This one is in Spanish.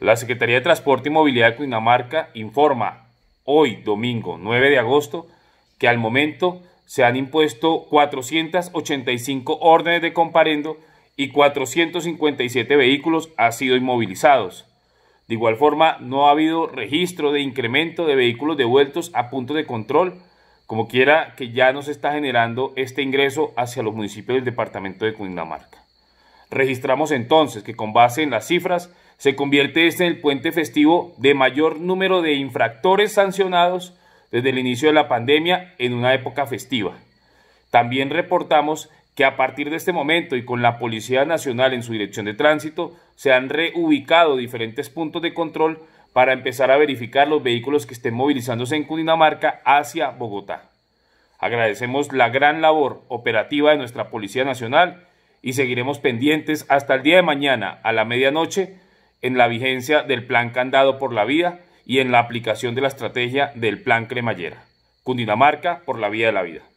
La Secretaría de Transporte y Movilidad de Cundinamarca informa hoy, domingo 9 de agosto, que al momento se han impuesto 485 órdenes de comparendo y 457 vehículos han sido inmovilizados. De igual forma, no ha habido registro de incremento de vehículos devueltos a puntos de control, como quiera que ya no se está generando este ingreso hacia los municipios del departamento de Cundinamarca. Registramos entonces que con base en las cifras se convierte este en el puente festivo de mayor número de infractores sancionados desde el inicio de la pandemia en una época festiva. También reportamos que a partir de este momento y con la Policía Nacional en su dirección de tránsito se han reubicado diferentes puntos de control para empezar a verificar los vehículos que estén movilizándose en Cundinamarca hacia Bogotá. Agradecemos la gran labor operativa de nuestra Policía Nacional y seguiremos pendientes hasta el día de mañana a la medianoche en la vigencia del plan Candado por la Vida y en la aplicación de la estrategia del plan Cremallera. Cundinamarca por la Vía de la Vida.